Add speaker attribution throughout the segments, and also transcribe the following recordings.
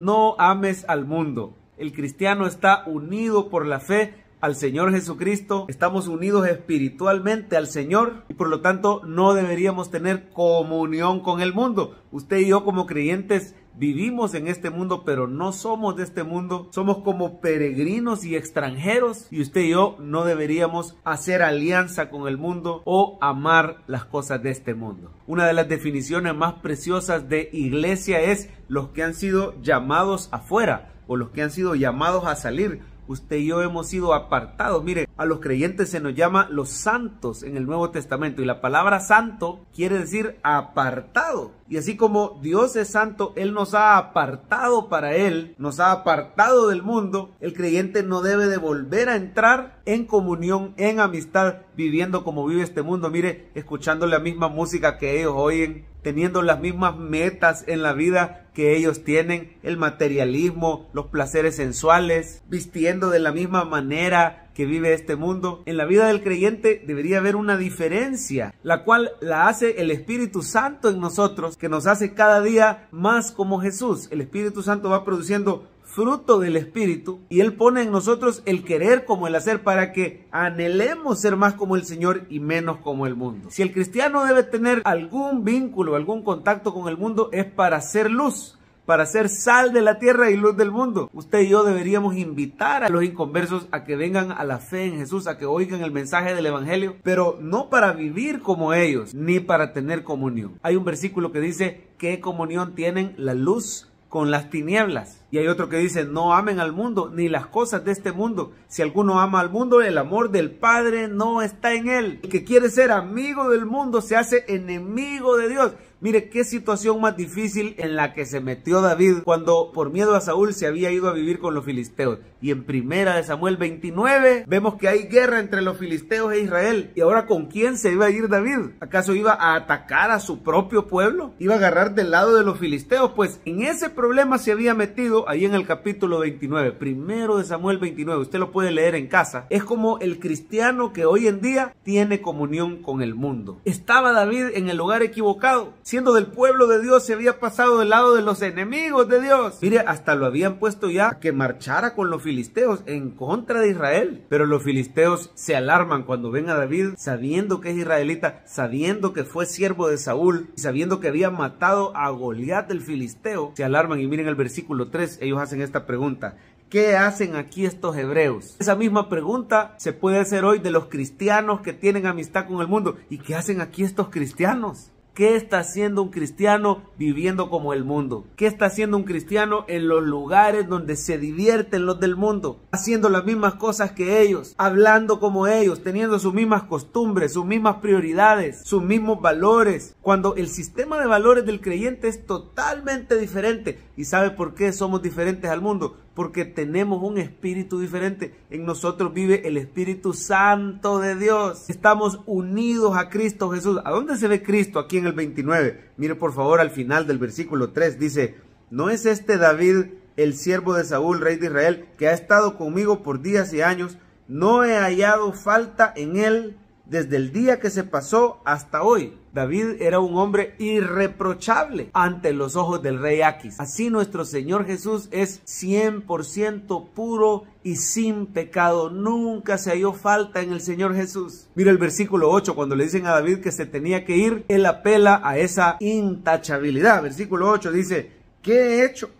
Speaker 1: No ames al mundo. El cristiano está unido por la fe al Señor Jesucristo, estamos unidos espiritualmente al Señor y por lo tanto no deberíamos tener comunión con el mundo. Usted y yo como creyentes Vivimos en este mundo, pero no somos de este mundo. Somos como peregrinos y extranjeros. Y usted y yo no deberíamos hacer alianza con el mundo o amar las cosas de este mundo. Una de las definiciones más preciosas de iglesia es los que han sido llamados afuera o los que han sido llamados a salir. Usted y yo hemos sido apartados. Mire, a los creyentes se nos llama los santos en el Nuevo Testamento y la palabra santo quiere decir apartado. Y así como Dios es santo, Él nos ha apartado para Él, nos ha apartado del mundo, el creyente no debe de volver a entrar en comunión, en amistad, viviendo como vive este mundo. Mire, escuchando la misma música que ellos oyen, teniendo las mismas metas en la vida que ellos tienen, el materialismo, los placeres sensuales, vistiendo de la misma manera, que vive este mundo, en la vida del creyente debería haber una diferencia, la cual la hace el Espíritu Santo en nosotros, que nos hace cada día más como Jesús. El Espíritu Santo va produciendo fruto del Espíritu y Él pone en nosotros el querer como el hacer para que anhelemos ser más como el Señor y menos como el mundo. Si el cristiano debe tener algún vínculo, algún contacto con el mundo, es para ser luz para ser sal de la tierra y luz del mundo. Usted y yo deberíamos invitar a los inconversos a que vengan a la fe en Jesús, a que oigan el mensaje del Evangelio, pero no para vivir como ellos, ni para tener comunión. Hay un versículo que dice, ¿qué comunión tienen la luz con las tinieblas? Y hay otro que dice, no amen al mundo, ni las cosas de este mundo. Si alguno ama al mundo, el amor del Padre no está en él. El que quiere ser amigo del mundo se hace enemigo de Dios. Mire qué situación más difícil en la que se metió David cuando por miedo a Saúl se había ido a vivir con los filisteos. Y en primera de Samuel 29 vemos que hay guerra entre los filisteos e Israel. ¿Y ahora con quién se iba a ir David? ¿Acaso iba a atacar a su propio pueblo? ¿Iba a agarrar del lado de los filisteos? Pues en ese problema se había metido ahí en el capítulo 29, primero de Samuel 29. Usted lo puede leer en casa. Es como el cristiano que hoy en día tiene comunión con el mundo. Estaba David en el lugar equivocado siendo del pueblo de Dios, se había pasado del lado de los enemigos de Dios. Mire, hasta lo habían puesto ya que marchara con los filisteos en contra de Israel. Pero los filisteos se alarman cuando ven a David sabiendo que es israelita, sabiendo que fue siervo de Saúl, y sabiendo que había matado a Goliat el filisteo. Se alarman y miren el versículo 3, ellos hacen esta pregunta. ¿Qué hacen aquí estos hebreos? Esa misma pregunta se puede hacer hoy de los cristianos que tienen amistad con el mundo. ¿Y qué hacen aquí estos cristianos? ¿Qué está haciendo un cristiano viviendo como el mundo? ¿Qué está haciendo un cristiano en los lugares donde se divierten los del mundo? Haciendo las mismas cosas que ellos, hablando como ellos, teniendo sus mismas costumbres, sus mismas prioridades, sus mismos valores. Cuando el sistema de valores del creyente es totalmente diferente. ¿Y sabe por qué somos diferentes al mundo? porque tenemos un espíritu diferente. En nosotros vive el Espíritu Santo de Dios. Estamos unidos a Cristo Jesús. ¿A dónde se ve Cristo aquí en el 29? Mire por favor al final del versículo 3. Dice, ¿no es este David el siervo de Saúl, rey de Israel, que ha estado conmigo por días y años? No he hallado falta en él desde el día que se pasó hasta hoy. David era un hombre irreprochable ante los ojos del rey Aquis. Así nuestro Señor Jesús es 100% puro y sin pecado. Nunca se halló falta en el Señor Jesús. Mira el versículo 8, cuando le dicen a David que se tenía que ir, él apela a esa intachabilidad. Versículo 8 dice, ¿qué he hecho?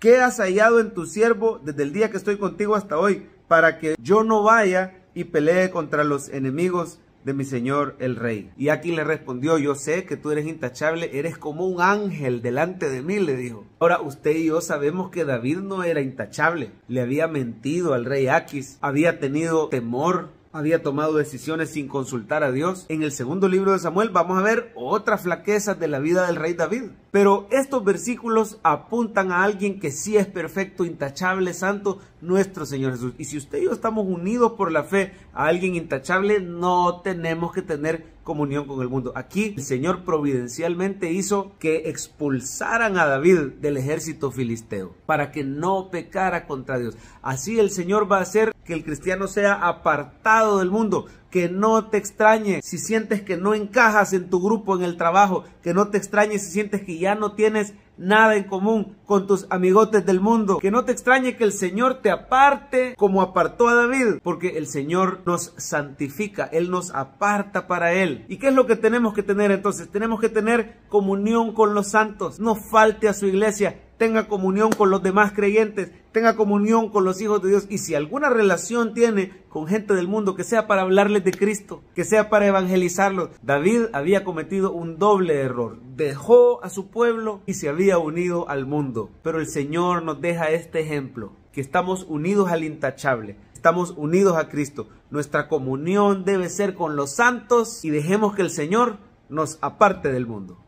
Speaker 1: ¿Qué has hallado en tu siervo desde el día que estoy contigo hasta hoy? Para que yo no vaya y peleé contra los enemigos de mi señor el rey. Y aquí le respondió, yo sé que tú eres intachable, eres como un ángel delante de mí, le dijo. Ahora usted y yo sabemos que David no era intachable, le había mentido al rey Aquis, había tenido temor había tomado decisiones sin consultar a Dios. En el segundo libro de Samuel vamos a ver otra flaqueza de la vida del rey David. Pero estos versículos apuntan a alguien que sí es perfecto, intachable, santo, nuestro Señor Jesús. Y si usted y yo estamos unidos por la fe a alguien intachable, no tenemos que tener comunión con el mundo. Aquí el Señor providencialmente hizo que expulsaran a David del ejército filisteo para que no pecara contra Dios. Así el Señor va a hacer que el cristiano sea apartado del mundo, que no te extrañe si sientes que no encajas en tu grupo, en el trabajo, que no te extrañe si sientes que ya no tienes nada en común con tus amigotes del mundo, que no te extrañe que el Señor te aparte como apartó a David, porque el Señor nos santifica, Él nos aparta para Él. ¿Y qué es lo que tenemos que tener entonces? Tenemos que tener comunión con los santos, no falte a su iglesia, tenga comunión con los demás creyentes, tenga comunión con los hijos de Dios. Y si alguna relación tiene con gente del mundo, que sea para hablarles de Cristo, que sea para evangelizarlos. David había cometido un doble error. Dejó a su pueblo y se había unido al mundo. Pero el Señor nos deja este ejemplo, que estamos unidos al intachable estamos unidos a Cristo. Nuestra comunión debe ser con los santos y dejemos que el Señor nos aparte del mundo.